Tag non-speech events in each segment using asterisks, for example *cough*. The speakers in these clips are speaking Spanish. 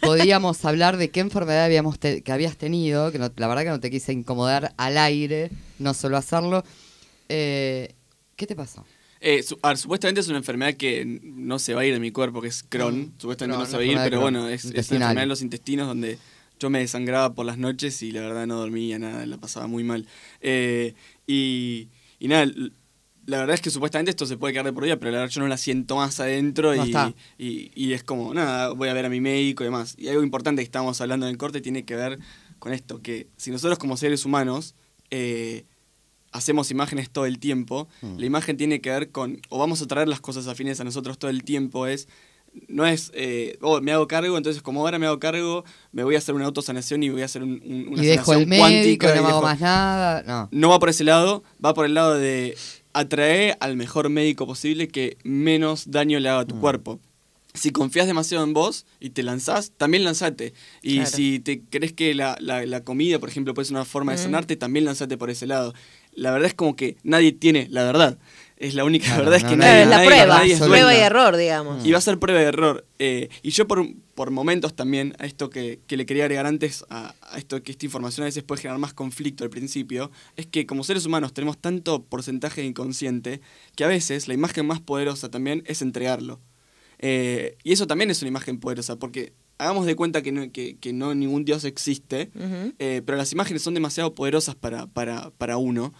podíamos hablar de qué enfermedad habíamos que habías tenido, que la verdad que no te quise incomodar al aire, no solo hacerlo. Eh, ¿Qué te pasó? Eh, ah, supuestamente es una enfermedad que no se va a ir de mi cuerpo, que es Crohn. Mm. Supuestamente no, se va a ir, pero bueno, es, una enfermedad de los intestinos donde yo me desangraba por las noches y la verdad no dormía nada, la pasaba muy mal. Eh, y nada, la verdad es que supuestamente esto se puede quedar de por vida, pero la verdad yo no la siento más adentro y, es como, nada, voy a ver a mi médico y demás. Y algo importante que estábamos hablando en el corte tiene que ver con esto, que si nosotros como seres humanos eh, hacemos imágenes todo el tiempo, mm. la imagen tiene que ver con, o vamos a traer las cosas afines a nosotros todo el tiempo, es no es, eh, oh, me hago cargo, entonces como ahora me hago cargo, me voy a hacer una autosanación y voy a hacer un, una y cuántica. No me hago más nada. No. no va por ese lado, va por el lado de atrae al mejor médico posible que menos daño le haga a tu mm. cuerpo. Si confías demasiado en vos y te lanzás, también lanzate. Y si te crees que la, comida, por ejemplo, puede ser una forma de mm. sanarte, también lanzate por ese lado. La verdad es como que nadie tiene la verdad es la única verdad, es que no, es la prueba, prueba y error, digamos. Y va a ser prueba y error. Eh, y yo por, momentos también, a esto que, le quería agregar antes, a, esto que esta información a veces puede generar más conflicto al principio, es que como seres humanos tenemos tanto porcentaje inconsciente que a veces la imagen más poderosa también es entregarlo. Eh, y eso también es una imagen poderosa, porque hagamos de cuenta que no, que, no ningún dios existe, eh, pero las imágenes son demasiado poderosas para, para, para uno,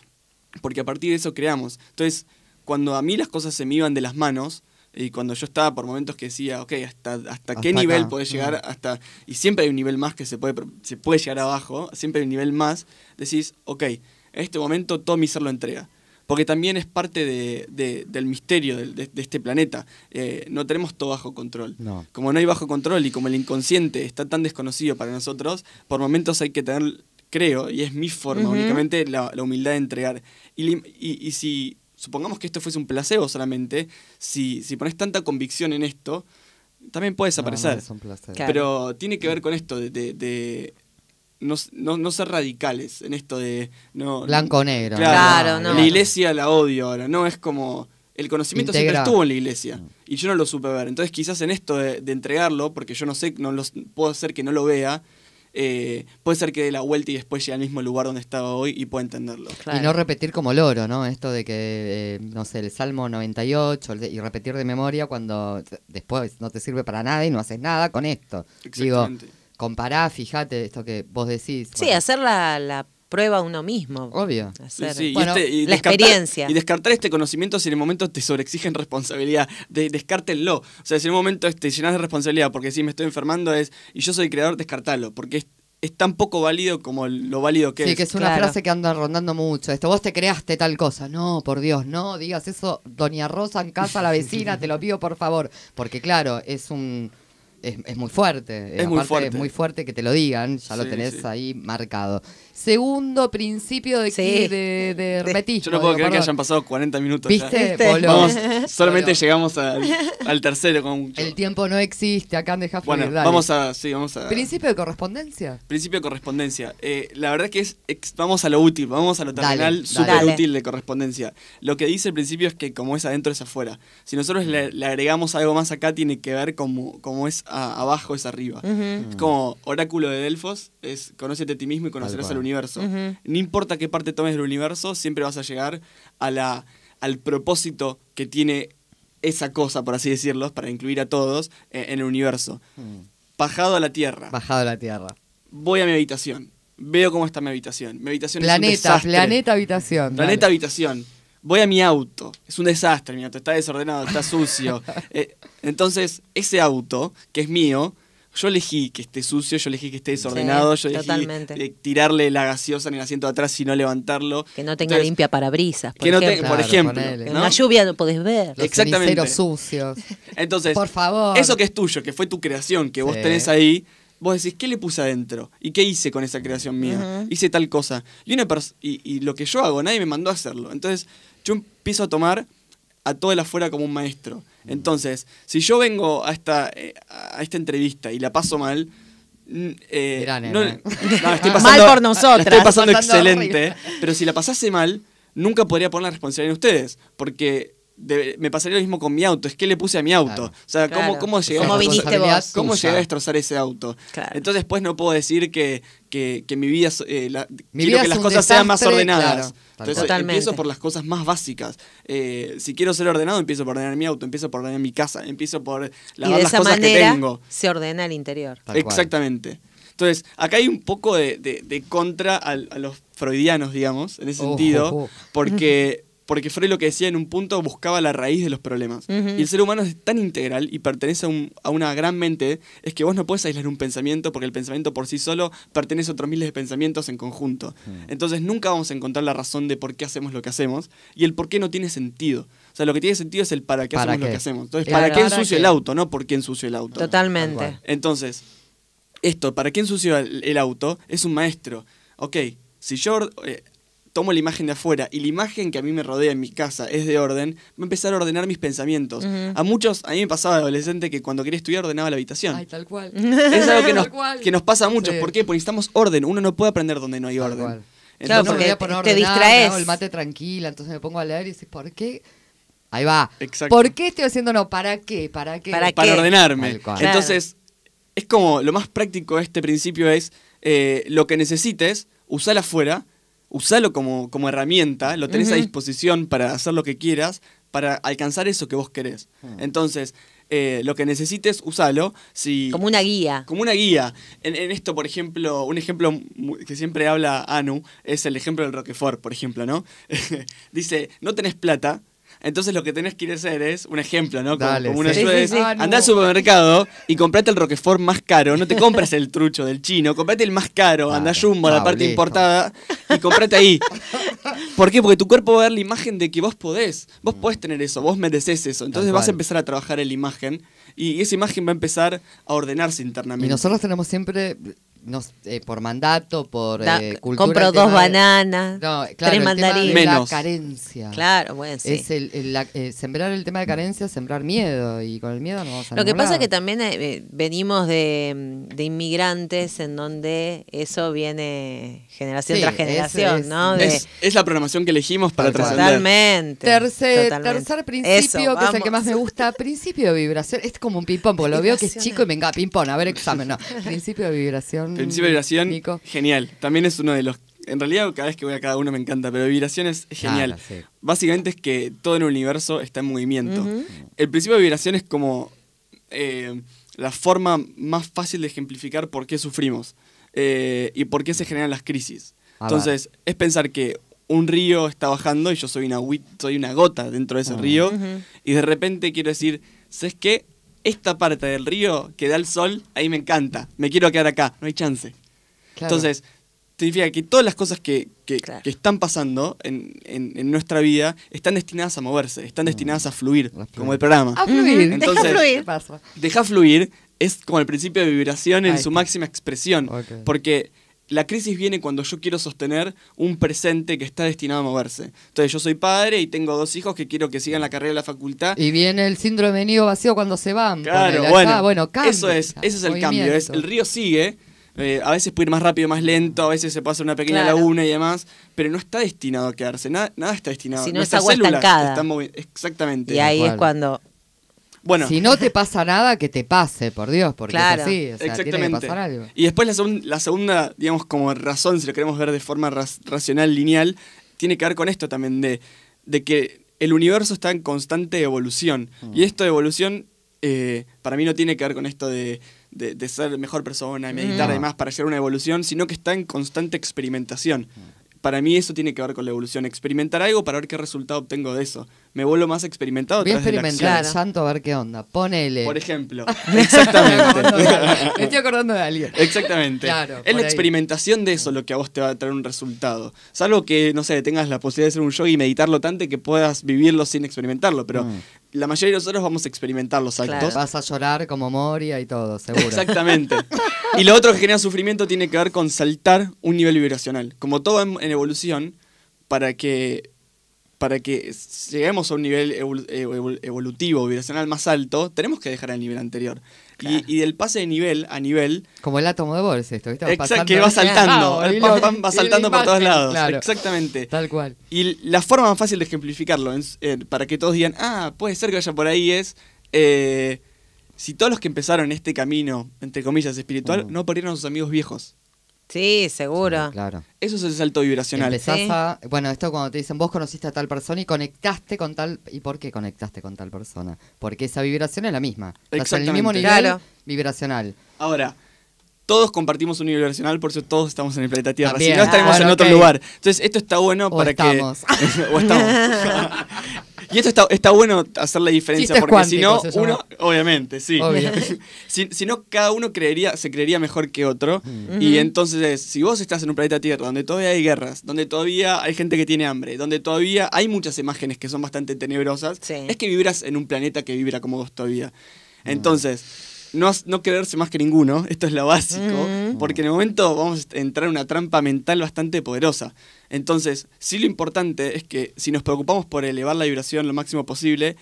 porque a partir de eso creamos. Entonces, cuando a mí las cosas se me iban de las manos, y cuando yo estaba por momentos que decía, ok, hasta, hasta, qué nivel puede mm. llegar, hasta. Y siempre hay un nivel más que se puede, se puede llegar abajo, siempre hay un nivel más, decís, ok, en este momento todo mi ser lo entrega. Porque también es parte de, del misterio de, este planeta. Eh, no tenemos todo bajo control. Como no hay bajo control y como el inconsciente está tan desconocido para nosotros, por momentos hay que tener, creo, y es mi forma únicamente, la, humildad de entregar. y si supongamos que esto fuese un placebo solamente, si, pones tanta convicción en esto, también puede desaparecer. Pero tiene que ver con esto de, no, ser radicales en esto de... No, Blanco o negro. La iglesia la odio ahora, no es como... El conocimiento siempre estuvo en la iglesia mm. y yo no lo supe ver. Entonces quizás en esto de, de entregarlo, porque yo no sé, no los, puedo hacer que no lo vea, eh, puede ser que dé la vuelta y después llegue al mismo lugar donde estaba hoy y pueda entenderlo. Y no repetir como loro, ¿no? Esto de que, eh, no sé, el Salmo 98 y repetir de memoria cuando después no te sirve para nada y no haces nada con esto. Exactamente. Digo, compará, fíjate esto que vos decís. Sí, hacer la prueba uno mismo. Obvio. Este, y la experiencia. Y descartar este conocimiento si en el momento te sobreexigen responsabilidad. De, descártenlo. O sea, si en el momento te este, llenas de responsabilidad porque si me estoy enfermando es y yo soy creador, descartalo. Porque es, tan poco válido como lo válido que es. Sí, que es una frase que anda rondando mucho. Esto, vos te creaste tal cosa. No, por Dios, no digas eso. Doña Rosa en casa, la vecina, te lo pido por favor. Porque claro, es un es, muy fuerte. Es muy fuerte. Es muy fuerte que te lo digan, ya lo tenés ahí marcado. Segundo principio de, repetición. de, *laughs* Yo no puedo creer que hayan pasado 40 minutos. ¿Viste? *laughs* solamente llegamos *laughs* al, tercero. Con El tiempo no existe, acá en Deja Bueno, vamos a, sí, vamos a... Principio de correspondencia. Principio de correspondencia. Eh, la verdad que es, vamos a lo útil, vamos a lo terminal súper útil de correspondencia. Lo que dice el principio es que como es adentro es afuera. Si nosotros le, agregamos algo más acá, tiene que ver como, como es abajo es arriba. Mm. Es como oráculo de Delfos, es conócete a ti mismo y conocerás al universo. No importa qué parte tomes del universo, siempre vas a llegar a la, al propósito que tiene esa cosa, por así decirlo, para incluir a todos eh, en el universo. Mm. Bajado a la Tierra. Bajado a la Tierra. Voy a mi habitación. Veo cómo está mi habitación. Mi habitación es Planeta, habitación. Planeta, habitación voy a mi auto, es un desastre, mi auto está desordenado, está sucio. *laughs* Eh, entonces, ese auto, que es mío, yo elegí que esté sucio, yo elegí que esté desordenado, yo elegí eh, tirarle la gaseosa en el asiento de atrás y no levantarlo. Que no tenga limpia parabrisas, por que No tenga, por ejemplo. En la lluvia no podés ver. Los Exactamente. sucios. Entonces, por favor. Eso que es tuyo, que fue tu creación, que vos tenés ahí, vos decís, ¿qué le puse adentro? ¿Y qué hice con esa creación mía? Hice tal cosa. Y, y, lo que yo hago, nadie me mandó a hacerlo. Entonces, yo empiezo a tomar a todo el afuera como un maestro. Entonces, si yo vengo a esta, eh, a esta entrevista y la paso mal, mm, eh, *laughs* mal por nosotros estoy pasando, excelente, pero si la pasase mal, nunca podría poner la responsabilidad en ustedes, porque me pasaría lo mismo con mi auto, es que le puse a mi auto. O sea, ¿cómo, cómo, a a destrozar ese auto? Entonces, después no puedo decir que, mi vida, eh, quiero que las cosas sean más ordenadas. Entonces, empiezo por las cosas más básicas. Eh, si quiero ser ordenado, empiezo por ordenar mi auto, empiezo por ordenar mi casa, empiezo por lavar y las esa cosas que tengo. Se ordena el interior. Exactamente. Entonces, acá hay un poco de, contra a, los freudianos, digamos, en ese sentido, porque *laughs* porque Freud lo que decía en un punto buscaba la raíz de los problemas. Y el ser humano es tan integral y pertenece a, una gran mente, es que vos no puedes aislar un pensamiento porque el pensamiento por sí solo pertenece a otros miles de pensamientos en conjunto. Mm. Entonces nunca vamos a encontrar la razón de por qué hacemos lo que hacemos y el por qué no tiene sentido. O sea, lo que tiene sentido es el para qué hacemos lo que hacemos. Entonces, ¿para, qué ensucio el auto? No por qué ensucio el auto. Totalmente. Entonces, esto, ¿para qué ensucio el, auto? Es un maestro. Ok, si yo... Eh, tomo la imagen de afuera y la imagen que a mí me rodea en mi casa es de orden, va a empezar a ordenar mis pensamientos. A muchos, a mí me pasaba de adolescente que cuando quería estudiar ordenaba la habitación. Ay, tal cual. *laughs* Es algo *laughs* que nos, pasa a muchos. ¿Por qué? Porque necesitamos orden. Uno no puede aprender donde no hay orden. Entonces, claro, te distraes. el mate tranquila, entonces me pongo a leer y dices, ¿por qué? Ahí va. Exacto. ¿Por qué estoy haciendo no? ¿Para qué? ¿Para qué? Para, ordenarme. Entonces, es como lo más práctico de este principio es eh, lo que necesites, usala afuera usalo como, herramienta, lo tenés a disposición para hacer lo que quieras, para alcanzar eso que vos querés. Ah. Entonces, eh, lo que necesites, usalo. Si, como una guía. Como una guía. En, en, esto, por ejemplo, un ejemplo que siempre habla Anu es el ejemplo del Roquefort, por ejemplo, ¿no? *laughs* Dice, no tenés plata, entonces lo que tenés que ir a hacer es un ejemplo, ¿no? Como, una sí. al supermercado y comprate el Roquefort más caro. No te compras el trucho del chino, comprate el más caro, Anda a Jumbo, la ah, parte importada, y comprate ahí. ¿Por qué? Porque tu cuerpo va a dar la imagen de que vos podés. Vos mm. podés tener eso, vos mereces eso. Entonces vas a empezar a trabajar en la imagen y esa imagen va a empezar a ordenarse internamente. Y nosotros tenemos siempre eh, por mandato, por eh, cultura. Compro dos bananas, no, claro, tres Menos. La carencia. Claro, bueno, sí. Es eh, sembrar el tema de carencia, sembrar miedo. Y con el miedo no vamos a Lo que pasa es que también venimos de, inmigrantes en donde eso viene generación tras generación, es, ¿no? Es, la programación que elegimos para trabajar Totalmente. Tercer, principio, que es el que más me gusta. *laughs* Principio de vibración. Es como un ping-pong, porque lo veo que es chico y venga, ping-pong, a ver, examen. *laughs* principio de vibración principio de Vibración, genial. También es uno de los. En realidad, cada vez que voy a cada uno me encanta, pero Vibración es genial. Básicamente es que todo el universo está en movimiento. El principio de vibración es como eh, la forma más fácil de ejemplificar por qué sufrimos eh, y por qué se generan las crisis. Entonces, es pensar que un río está bajando y yo soy una, gota dentro de ese ah. río. Y de repente quiero decir, ¿sabes qué? esta parte del río que da el sol, ahí me encanta, me quiero quedar acá, no hay chance. Entonces, significa que todas las cosas que, están pasando en, nuestra vida están destinadas a moverse, están ah. destinadas a fluir, como el programa. A fluir, deja fluir. Deja fluir es como el principio de vibración en su máxima expresión, porque la crisis viene cuando yo quiero sostener un presente que está destinado a moverse. Entonces yo soy padre y tengo dos hijos que quiero que sigan la carrera de la facultad. Y viene el síndrome de nido vacío cuando se van. Claro, bueno, eso es, ese es el cambio. el río sigue, eh, a veces puede ir más rápido, más lento, a veces se pasa una pequeña laguna y demás, pero no está destinado a quedarse, nada, nada está destinado. Si no es agua estancada. exactamente. Y ahí es cuando bueno. Si no te pasa nada, que te pase, por Dios, porque así, Exactamente. Tiene que pasar algo. Y después la, la, segunda, digamos, como razón, si lo queremos ver de forma racional, lineal, tiene que ver con esto también, de, de que el universo está en constante evolución. Mm. Y esto de evolución, eh, para mí no tiene que ver con esto de, de, ser mejor persona, meditar mm. y para hacer una evolución, sino que está en constante experimentación. Mm para mí eso tiene que ver con la evolución. Experimentar algo para ver qué resultado obtengo de eso. Me vuelvo más experimentado. Voy a experimentar, santo, a ver qué onda. Ponele. Por ejemplo. *laughs* Exactamente. *laughs* me estoy acordando de alguien. Exactamente. Claro, es la experimentación de eso lo que a vos te va a traer un resultado. Salvo que, no sé, tengas la posibilidad de hacer un show y meditarlo tanto que puedas vivirlo sin experimentarlo. Pero mm la mayoría de nosotros vamos a experimentar los actos. Vas a llorar como Moria y todo, seguro. Exactamente. y lo otro que genera sufrimiento tiene que ver con saltar un nivel vibracional. Como todo en, evolución, para que, para que lleguemos a un nivel evolutivo, vibracional más alto, tenemos que dejar el nivel anterior. Y, del pase de nivel a nivel. Como el átomo de bolsa. esto, ¿viste? Exacto, que va saltando. va saltando por todos lados. Exactamente. Tal cual. Y la forma más fácil de ejemplificarlo, para que todos digan, ah, puede ser que vaya por ahí, es. Eh, si todos los que empezaron este camino, entre comillas, espiritual, mm. no perdieron a sus amigos viejos. Sí, seguro. claro. Eso es el salto vibracional. bueno, esto cuando te dicen, vos conociste a tal persona y conectaste con tal... ¿Y por qué conectaste con tal persona? Porque esa vibración es la misma. Exactamente. el mismo nivel vibracional. Ahora, todos compartimos un universal, por eso todos estamos en el planeta Tierra. si no, estaremos ah, en otro lugar. Entonces, esto está bueno para que. estamos. *laughs* *laughs* y esto está, está, bueno hacer la diferencia, porque si no, uno. Obviamente, sí. *laughs* si, no, cada uno creería, se creería mejor que otro. Mm. Y entonces, si vos estás en un planeta Tierra donde todavía hay guerras, donde todavía hay gente que tiene hambre, donde todavía hay muchas imágenes que son bastante tenebrosas, es que vibras en un planeta que vibra como vos todavía. Mm. Entonces no, creerse más que ninguno, esto es lo básico, porque en el momento vamos a entrar en una trampa mental bastante poderosa. Entonces, sí lo importante es que si nos preocupamos por elevar la vibración lo máximo posible,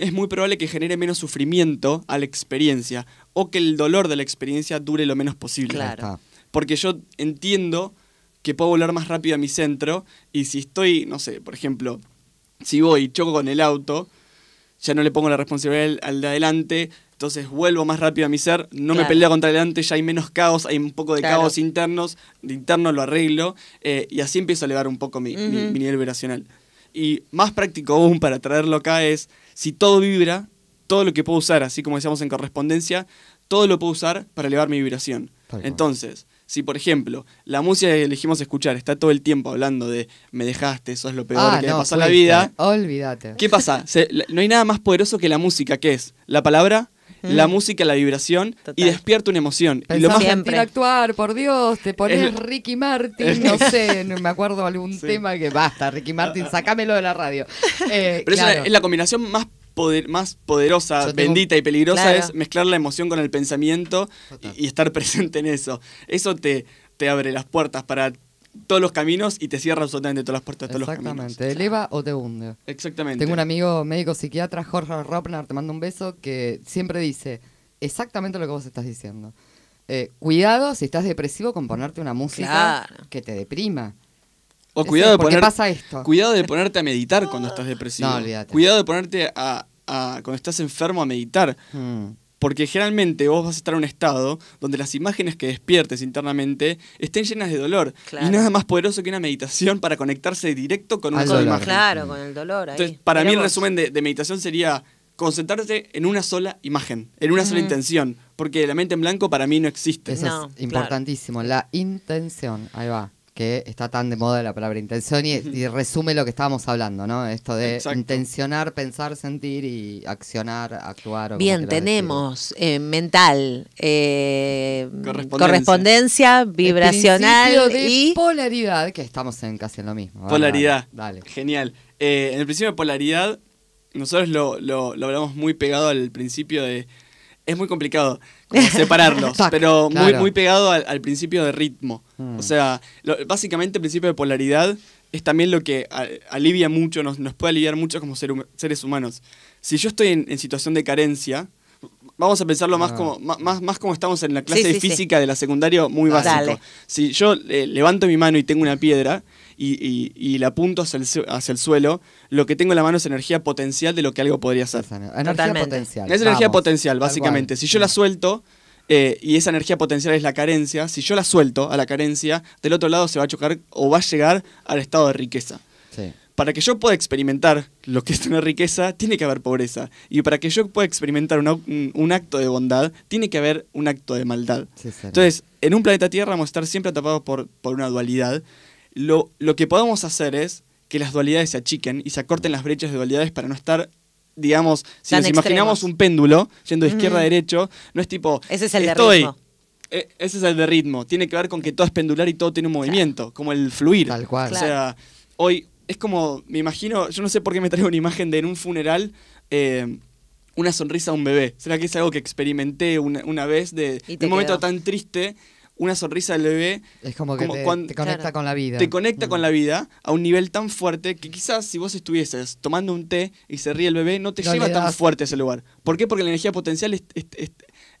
es muy probable que genere menos sufrimiento a la experiencia o que el dolor de la experiencia dure lo menos posible. Claro. Porque yo entiendo que puedo volar más rápido a mi centro y si estoy, no sé, por ejemplo, si voy y choco con el auto, ya no le pongo la responsabilidad al de adelante, entonces vuelvo más rápido a mi ser, no me peleo contra adelante ya hay menos caos, hay un poco de caos internos, de interno lo arreglo eh, y así empiezo a elevar un poco mi, nivel vibracional. Y más práctico aún para traerlo acá es, si todo vibra, todo lo que puedo usar, así como decíamos en correspondencia, todo lo puedo usar para elevar mi vibración. Entonces, si por ejemplo la música que elegimos escuchar está todo el tiempo hablando de me dejaste, eso es lo peor ah, que le pasó a la vida, olvídate. ¿Qué pasa? no hay nada más poderoso que la música, que es la palabra la música, la vibración y despierta una emoción. y lo más siempre. actuar, por Dios, te pones Ricky Martin, no sé, no me acuerdo algún tema que basta, Ricky Martin, sacámelo de la radio. *laughs* Eh, Pero es, la, combinación más más poderosa, bendita y peligrosa es mezclar la emoción con el pensamiento y, estar *laughs* presente en eso. Eso te, te abre las puertas para todos los caminos y te cierra absolutamente todas las puertas, de todos los caminos. Exactamente, eleva o te hunde. Exactamente. Tengo un amigo médico psiquiatra, Jorge Ropner, te mando un beso, que siempre dice exactamente lo que vos estás diciendo. Eh, cuidado si estás depresivo con ponerte una música que te deprima. O cuidado de, poner, pasa esto? cuidado de ponerte a meditar cuando estás *laughs* depresivo. No, olvídate. cuidado de ponerte a, cuando estás enfermo a meditar. Hmm. Porque generalmente vos vas a estar en un estado donde las imágenes que despiertes internamente estén llenas de dolor. Y nada más poderoso que una meditación para conectarse directo con una imagen. Claro, con el dolor. Ahí. para mí el resumen de, meditación sería concentrarte en una sola imagen, en una sola intención, porque la mente en blanco para mí no existe. Eso es importantísimo, la intención, ahí va que está tan de moda la palabra intención y, resume lo que estábamos hablando, ¿no? Esto de intencionar, pensar, sentir y accionar, actuar. O Bien, tenemos eh, mental, eh, correspondencia. vibracional y polaridad, que estamos en casi en lo mismo. Polaridad. Dale. Genial. Eh, en el principio de polaridad, nosotros lo, lo, lo hablamos muy pegado al principio de... Es muy complicado separarlos, *laughs* pero muy, muy pegado al, principio de ritmo. Hmm. O sea, básicamente el principio de polaridad es también lo que alivia mucho, nos, puede aliviar mucho como seres humanos. Si yo estoy en, situación de carencia, vamos a pensarlo más, ah. como, más, más como estamos en la clase de física de la secundaria muy básico. Si yo eh, levanto mi mano y tengo una piedra, y, la apunto hacia el, suelo, lo que tengo en la mano es energía potencial de lo que algo podría ser. Es energía potencial, básicamente. Si yo la suelto, eh, y esa energía potencial es la carencia, si yo la suelto a la carencia, del otro lado se va a chocar o va a llegar al estado de riqueza. Para que yo pueda experimentar lo que es una riqueza, tiene que haber pobreza. Y para que yo pueda experimentar un, acto de bondad, tiene que haber un acto de maldad. Entonces, en un planeta Tierra vamos a estar siempre atrapados por una dualidad lo, que podemos hacer es que las dualidades se achiquen y se acorten las brechas de dualidades para no estar digamos, si nos imaginamos un péndulo yendo de izquierda a derecho, no es tipo. Ese es el de ritmo. E, ese es el de ritmo. Tiene que ver con que todo es pendular y todo tiene un movimiento, como el fluir. Tal cual. O sea, hoy es como, me imagino, yo no sé por qué me traigo una imagen de en un funeral. Eh, una sonrisa a un bebé. ¿Será que es algo que experimenté una, vez de un momento tan triste una sonrisa del bebé. Es como que te, conecta con la vida. Te conecta con la mm. vida a un nivel tan fuerte que quizás si vos estuvieses tomando un té y se ríe el bebé, no te lleva tan fuerte a ese lugar. ¿Por qué? Porque la energía potencial es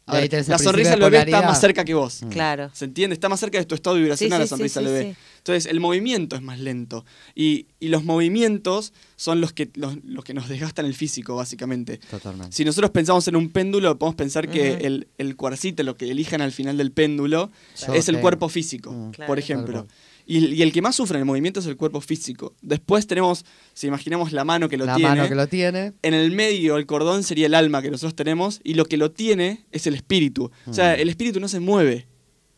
la sonrisa del bebé está más cerca que vos. Mm. Claro. ¿Se entiende? Está más cerca de tu estado vibracional la sonrisa del bebé. Entonces, el movimiento es más lento. Y, los movimientos son los que, los, que nos desgastan el físico, básicamente. Totalmente. Si nosotros pensamos en un péndulo, podemos pensar que el, el cuarcito, lo que elijan al final del péndulo, es el cuerpo físico, mm. por ejemplo. Y, el que más sufre en el movimiento es el cuerpo físico. Después tenemos, si imaginamos la mano que lo tiene. La mano que lo tiene. En el medio, el cordón sería el alma que nosotros tenemos. Y lo que lo tiene es el espíritu. O sea, hmm. el espíritu no se mueve.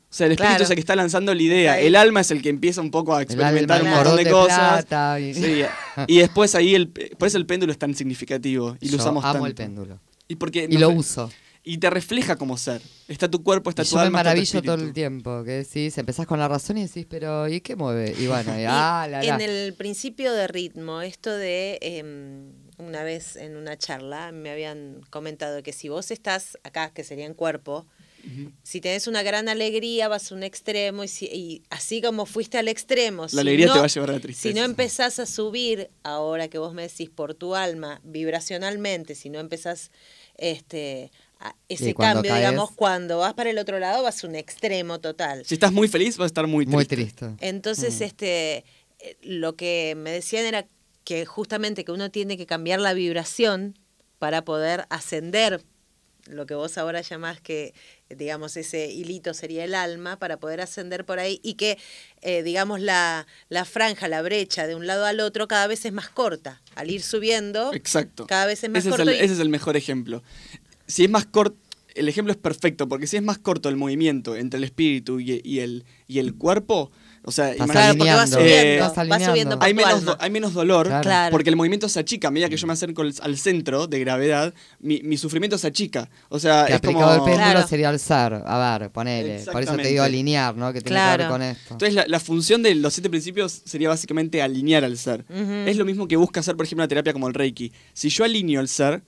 O sea, el espíritu es el que está lanzando la idea. El alma es el que empieza un poco a experimentar un montón de, cosas. *laughs* y... después ahí, el, por eso el péndulo es tan significativo. Y lo usamos tanto. el péndulo. Y, porque, lo uso y te refleja como ser. Está tu cuerpo, está y tu yo alma. me maravillo todo el tiempo, que decís, empezás con la razón y decís, pero ¿y qué mueve? Y bueno, y, ah, la, En el principio de ritmo, esto de em, una vez en una charla me habían comentado que si vos estás acá, que sería en cuerpo, si tenés una gran alegría, vas a un extremo y, así como fuiste al extremo. La alegría te va a llevar a la tristeza. Si no empezás a subir, ahora que vos me decís por tu alma, vibracionalmente, si no empezás este, Ah, ese cambio, digamos, cuando vas para el otro lado vas a un extremo total. Si estás muy feliz vas a estar muy triste. Muy triste. Entonces, mm. este, eh, lo que me decían era que justamente que uno tiene que cambiar la vibración para poder ascender lo que vos ahora llamás que, digamos, ese hilito sería el alma, para poder ascender por ahí y que, eh, digamos, la, la, franja, la brecha de un lado al otro cada vez es más corta. Al ir subiendo, Exacto. cada vez es más Ese es el mejor ejemplo si es más corto, el ejemplo es perfecto, porque si es más corto el movimiento entre el espíritu y, el, y el cuerpo, o sea, va eh, subiendo, hay, menos hay menos dolor porque el movimiento se achica. A medida que yo me acerco al centro de gravedad, mi, sufrimiento se achica. O sea, el péndulo sería alzar. A ver, ponele. Por eso te digo alinear, ¿no? Que tiene que con esto. Entonces, la, función de los siete principios sería básicamente alinear al ser. Es lo mismo que busca hacer, por ejemplo, una terapia como el Reiki. Si yo alineo al ser,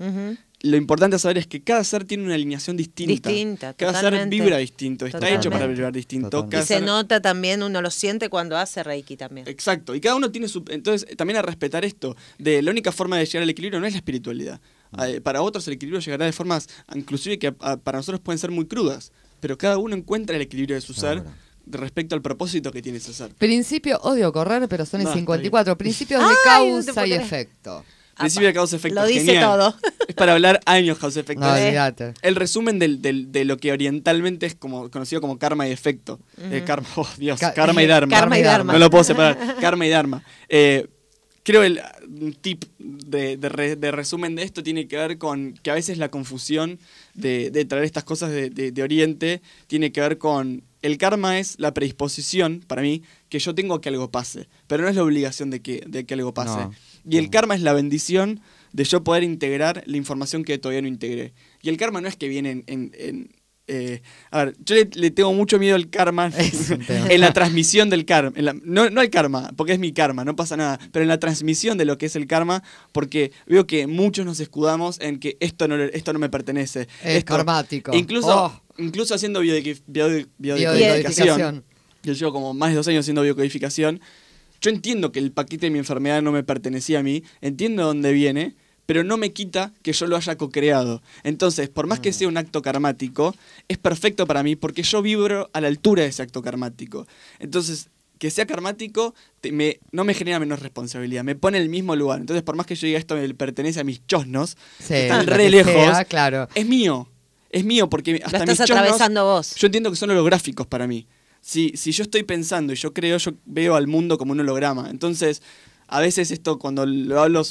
lo importante saber es que cada ser tiene una alineación distinta. Distinta, Cada ser vibra distinto, está hecho para vibrar distinto. y se nota también, uno lo siente cuando hace Reiki también. Exacto, y cada uno tiene su... Entonces, también a respetar esto, de la única forma de llegar al equilibrio no es la espiritualidad. Eh, para otros el equilibrio llegará de formas, inclusive que ah, para nosotros pueden ser muy crudas, pero cada uno encuentra el equilibrio de su ah, ser respecto al propósito que tiene ese ser. Principio, odio correr, pero son el 54. Principios de causa y efecto. Principio de House Effect. Lo dice todo. Es para hablar años causa efecto No, El resumen de lo que orientalmente es conocido como karma y efecto. Eh, karma, oh Dios, karma y dharma. Karma y dharma. No lo puedo separar. karma y dharma. Eh, Creo el tip de, resumen de esto tiene que ver con que a veces la confusión de, traer estas cosas de Oriente tiene que ver con el karma es la predisposición, para mí, que yo tengo que algo pase, pero no es la obligación de que, de que algo pase. y el karma es la bendición de yo poder integrar la información que todavía no integré. Y el karma no es que viene en, eh, a ver, yo le, tengo mucho miedo al karma. *laughs* en la transmisión del karma. no, no al karma, porque es mi karma, no pasa nada. Pero en la transmisión de lo que es el karma, porque veo que muchos nos escudamos en que esto no, esto no me pertenece. Es karmático. Incluso, oh. incluso haciendo Yo llevo como más de dos años haciendo biodecodificación. Yo entiendo que el paquete de mi enfermedad no me pertenecía a mí. Entiendo dónde viene pero no me quita que yo lo haya co-creado. Entonces, por más que mm. sea un acto karmático, es perfecto para mí porque yo vibro a la altura de ese acto karmático. Entonces, que sea karmático no me genera menos responsabilidad, me pone en el mismo lugar. Entonces, por más que yo diga esto me pertenece a mis chosnos, están re lejos, claro. es mío. Es mío porque hasta atravesando vos. Yo entiendo que son holográficos para mí. Si, si yo estoy pensando y yo creo, yo veo al mundo como un holograma. Entonces, a veces esto cuando lo hablo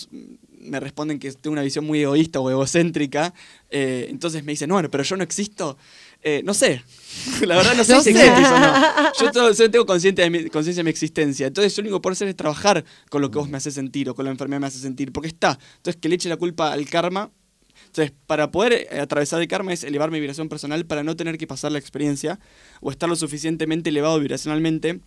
me responden que tengo una visión muy egoísta o egocéntrica, eh, entonces me dicen, no, bueno, pero yo no existo. Eh, no sé, *laughs* la verdad no sé si existo o no. Yo solo tengo conciencia de, mi, mi existencia. Entonces lo único por hacer es trabajar con lo que vos me hace sentir o con la enfermedad me hace sentir, porque está. Entonces que le eche la culpa al karma entonces, para poder eh, atravesar el karma es elevar mi vibración personal para no tener que pasar la experiencia o estar lo suficientemente elevado vibracionalmente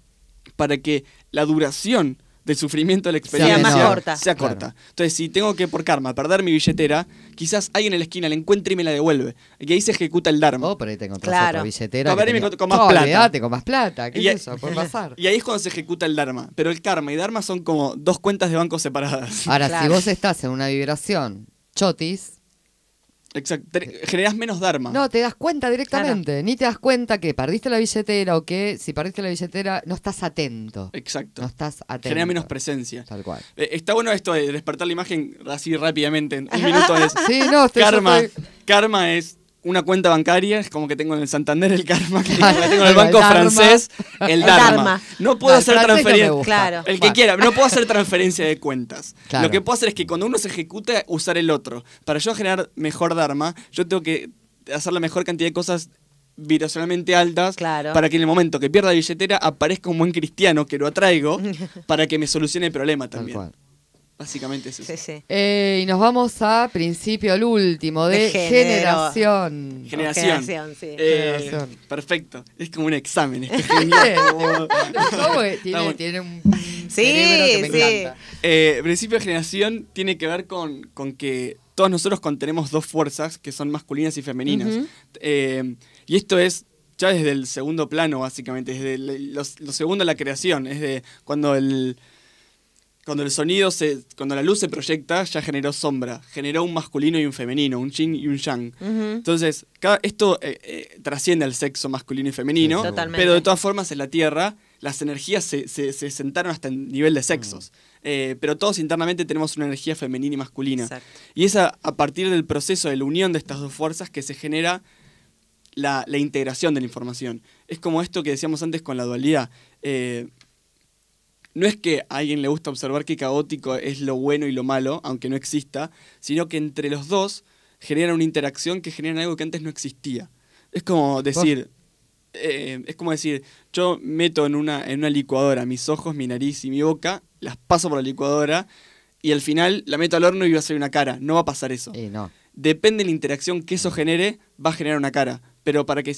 para que la duración del sufrimiento de la experiencia sea, corta. Entonces, si tengo que por karma perder mi billetera, quizás alguien en la esquina la encuentre y me la devuelve. Y ahí se ejecuta el dharma. Oh, pero ahí te otra billetera. con, más plata. con más plata. ¿Qué y eso? Por pasar. *laughs* Y ahí es cuando se ejecuta el dharma. Pero el karma y dharma son como dos cuentas de banco separadas. Ahora, si vos estás en una vibración chotis, Exacto. Generas menos Dharma. No, te das cuenta directamente. Ni te das cuenta que perdiste la billetera o que si perdiste la billetera no estás atento. Exacto. No estás atento. Genera menos presencia. Tal cual. Eh, está bueno esto de despertar la imagen así rápidamente en un minuto. Es *laughs* sí, no, estoy, karma. Karma es una cuenta bancaria, es como que tengo en el Santander el karma, que *laughs* tengo en el banco francés, el dharma. No puedo hacer transferencia. Claro. El que quiera, no puedo hacer transferencia de cuentas. Lo que puedo hacer es que cuando uno se ejecute, usar el otro. Para yo generar mejor dharma, yo tengo que hacer la mejor cantidad de cosas vibracionalmente altas para que en el momento que pierda la billetera aparezca un buen cristiano que lo atraigo *laughs* para que me solucione el problema también. Básicamente eso. Sí, eh, y nos vamos a principio, al último, de, generación. Generación. sí. Eh, perfecto. Es como un examen. Este *laughs* *laughs* tiene, un que eh, principio de generación tiene que ver con, que todos nosotros contenemos dos fuerzas que son masculinas y femeninas. y esto es ya desde el segundo plano, básicamente. Desde lo, segundo la creación. Es de cuando el cuando el sonido se. cuando la luz se proyecta, ya generó sombra. Generó un masculino y un femenino, un yin y un yang. Entonces, esto eh, eh, trasciende al sexo masculino y femenino. Pero de todas formas, en la Tierra, las energías se, sentaron hasta el nivel de sexos. Mm. Eh, pero todos internamente tenemos una energía femenina y masculina. Y es a, partir del proceso de la unión de estas dos fuerzas que se genera la, integración de la información. Es como esto que decíamos antes con la dualidad no es que a alguien le gusta observar que caótico es lo bueno y lo malo, aunque no exista, sino que entre los dos generan una interacción que genera algo que antes no existía. Es como decir, eh, es como decir, yo meto en una, en una licuadora mis ojos, mi nariz y mi boca, las paso por la licuadora y al final la meto al horno y va a salir una cara. No va a pasar eso. Depende de la interacción que eso genere, va a generar una cara. Pero para que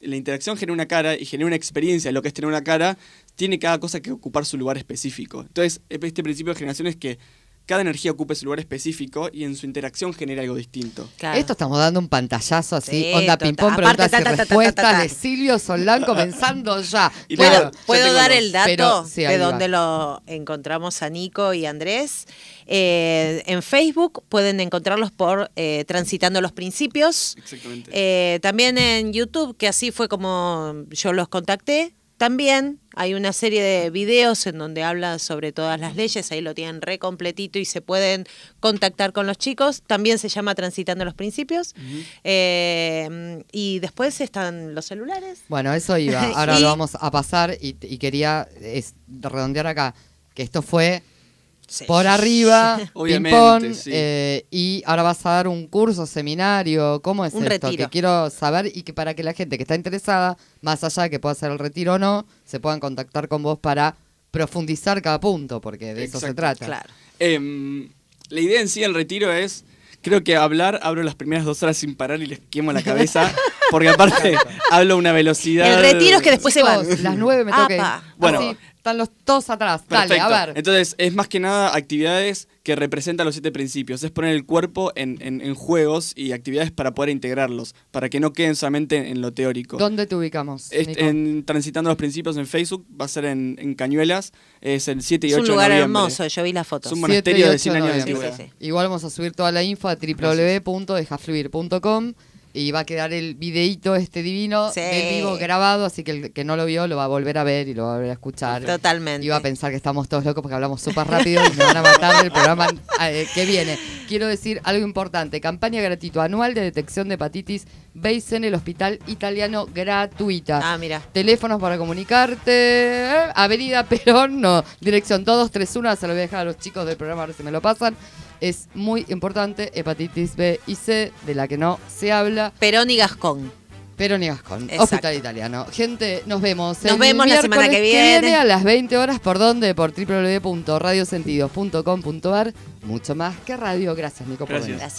la interacción genere una cara y genere una experiencia, lo que es tener una cara, tiene cada cosa que ocupar su lugar específico. Entonces, este principio de generación es que cada energía ocupe su lugar específico y en su interacción genera algo distinto. Esto estamos dando un pantallazo así, onda ping-pong, preguntas y respuestas de Silvio Solán *laughs* comenzando ya. puedo dar el dato de dónde lo encontramos a Nico y Andrés. Eh, en Facebook pueden encontrarlos por eh, Transitando los Principios. Exactamente. Eh, también en YouTube, que así fue como yo los contacté. También hay una serie de videos en donde habla sobre todas las leyes, ahí lo tienen re completito y se pueden contactar con los chicos. También se llama Transitando los Principios. Eh, y después están los celulares. Bueno, eso iba. *laughs* Ahora lo vamos a pasar y, quería redondear acá que esto fue por arriba, *laughs* Obviamente, eh, y ahora vas a dar un curso, seminario. ¿Cómo es un esto? Que quiero saber y que para que la gente que está interesada, más allá de que pueda hacer el retiro o no, se puedan contactar con vos para profundizar cada punto, porque de eso se trata. Em, la idea en sí del retiro es creo que hablar, abro las primeras dos horas sin parar y les quemo la cabeza. Porque aparte *laughs* hablo a una velocidad. El retiro es que después se van. Las nueve me toqué. Bueno, están los dos atrás. Dale, a ver. Entonces, es más que nada actividades que representan los siete principios. Es poner el cuerpo en, juegos y actividades para poder integrarlos, para que no queden solamente en lo teórico. ¿Dónde te ubicamos? en Transitando los Principios en Facebook, va a ser en, Cañuelas, es el 7 y 8 de noviembre. Es un lugar hermoso, yo vi las fotos. Es un monasterio de 100 años de Igual vamos a subir toda la info a www.dejafluir.com y va a quedar el videíto este divino sí. vivo grabado, así que el que no lo vio lo va a volver a ver y lo va a volver a escuchar. Totalmente. Y va a pensar que estamos todos locos porque hablamos súper rápido y nos van a matar el programa *laughs* eh, que viene. Quiero decir algo importante, campaña gratuito anual de detección de hepatitis veis en el Hospital Italiano gratuita. Ah, mira. Teléfonos para comunicarte, eh, Avenida Perón, no, dirección 2231, se lo voy a dejar a los chicos del programa, a ver si me lo pasan es muy importante, hepatitis B y C, de la que no se habla. Perón y Gascón. Perón y Gascón, Hospital Italiano. Gente, nos vemos. Nos vemos la semana que viene. viene. A las 20 horas, ¿por dónde? Por www.radiosentidos.com.ar. Mucho más que radio. Gracias, Nico, Gracias.